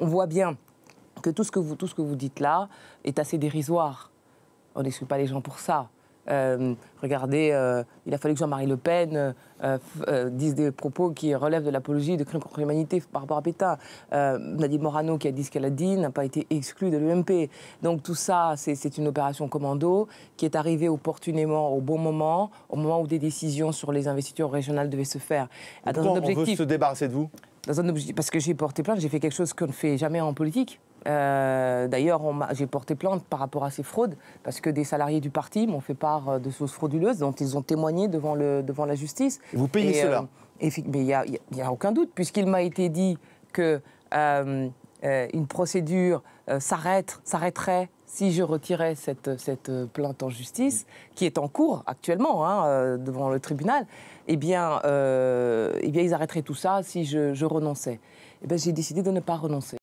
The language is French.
on voit bien que tout ce que vous, tout ce que vous dites là est assez dérisoire. On n'exclut pas les gens pour ça. Euh, regardez, euh, il a fallu que Jean-Marie Le Pen euh, dise des propos qui relèvent de l'apologie de crimes contre l'humanité par rapport à Pétain. Nadine Morano, qui a dit ce qu'elle a dit, n'a pas été exclue de l'UMP. Donc tout ça, c'est une opération commando qui est arrivée opportunément, au bon moment, au moment où des décisions sur les investitures régionales devaient se faire. Dans on objectif, veut se débarrasser de vous un parce que j'ai porté plainte, j'ai fait quelque chose qu'on ne fait jamais en politique. Euh, d'ailleurs, j'ai porté plainte par rapport à ces fraudes, parce que des salariés du parti m'ont fait part euh, de choses frauduleuses dont ils ont témoigné devant, le, devant la justice. vous payez euh, cela et, Mais il n'y a, a, aucun doute, puisqu'il m'a été dit que... Euh, une procédure euh, s'arrêterait si je retirais cette, euh, plainte en justice, qui est en cours actuellement hein, devant le tribunal, eh bien, eh bien, ils arrêteraient tout ça si je, je renonçais. Eh bien, j'ai décidé de ne pas renoncer.